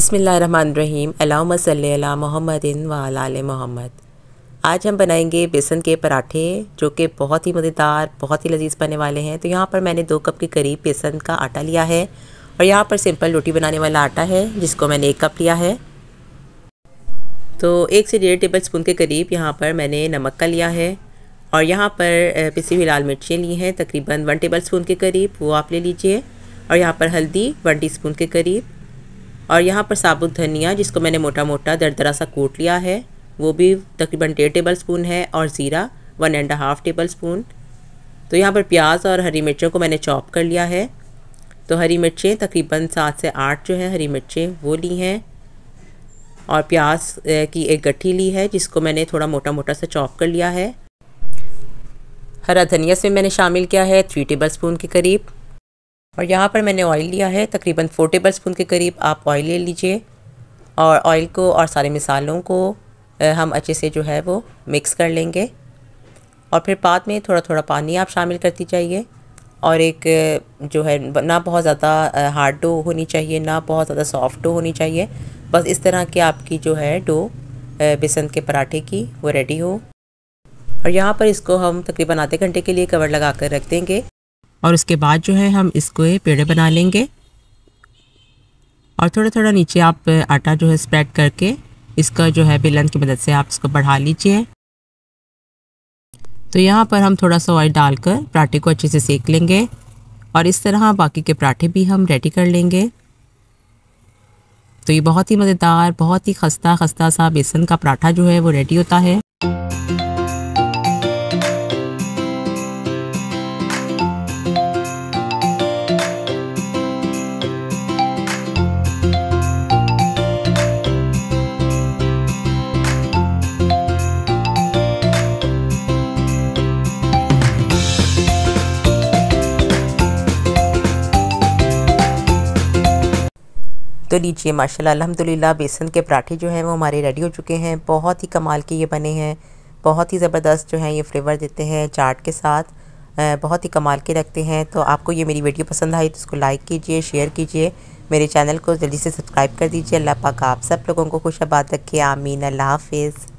बिसमीम अलाम सल्ला मोहम्मद वाल मोहम्मद आज हम बनाएंगे बेसन के पराठे जो कि बहुत ही मज़ेदार बहुत ही लजीज बनने वाले हैं तो यहाँ पर मैंने दो कप के करीब बेसन का आटा लिया है और यहाँ पर सिंपल रोटी बनाने वाला आटा है जिसको मैंने एक कप लिया है तो एक से डेढ़ टेबल स्पून के करीब यहाँ पर मैंने नमक का लिया है और यहाँ पर पिसी हुई लाल मिर्चें ली हैं तकरीबन वन टेबल स्पून के करीब वो आप ले लीजिए और यहाँ पर हल्दी वन टी के करीब और यहाँ पर साबुत धनिया जिसको मैंने मोटा मोटा दरदरा सा कूट लिया है वो भी तकरीबन डेढ़ टेबल स्पून है और ज़ीरा one and half table spoon तो यहाँ पर प्याज और हरी मिर्चों को मैंने चॉप कर लिया है तो हरी मिर्चें तकरीबन सात से आठ जो हैं हरी मिर्चें वो ली हैं और प्याज की एक गट्ठी ली है जिसको मैंने थोड़ा मोटा मोटा सा चॉप कर लिया है हरा धनिया से मैंने शामिल किया है थ्री टेबल स्पून के करीब और यहाँ पर मैंने ऑयल लिया है तकरीबन फोर टेबल स्पून के करीब आप ऑयल ले लीजिए और ऑयल को और सारे मिसालों को हम अच्छे से जो है वो मिक्स कर लेंगे और फिर बाद में थोड़ा थोड़ा पानी आप शामिल करती जाइए और एक जो है ना बहुत ज़्यादा हार्ड डो होनी चाहिए ना बहुत ज़्यादा सॉफ्ट डो होनी चाहिए बस इस तरह की आपकी जो है डो बेसन के पराठे की वो रेडी हो और यहाँ पर इसको हम तकरीबन आधे घंटे के लिए कवर लगा कर रख देंगे और उसके बाद जो है हम इसको पेड़े बना लेंगे और थोड़ा थोड़ा नीचे आप आटा जो है स्प्रेड करके इसका जो है बेलन की मदद से आप इसको बढ़ा लीजिए तो यहाँ पर हम थोड़ा सा ऑयल डालकर पराठे को अच्छे से सेक लेंगे और इस तरह बाकी के पराठे भी हम रेडी कर लेंगे तो ये बहुत ही मज़ेदार बहुत ही खस्ता खस्ता सा बेसन का पराठा जो है वो रेडी होता है तो लीजिए माशाल्लाह अल्हम्दुलिल्लाह बेसन के पराठे जो हैं वो हमारे रेडी हो चुके हैं बहुत ही कमाल के ये बने हैं बहुत ही ज़बरदस्त जो है ये फ्लेवर देते हैं चाट के साथ बहुत ही कमाल के रखते हैं तो आपको ये मेरी वीडियो पसंद आई तो उसको लाइक कीजिए शेयर कीजिए मेरे चैनल को जल्दी से सब्सक्राइब कर दीजिए अल्लाह पाक आप सब लोगों को आबाद रखे आमीन अल्लाह हाफिज़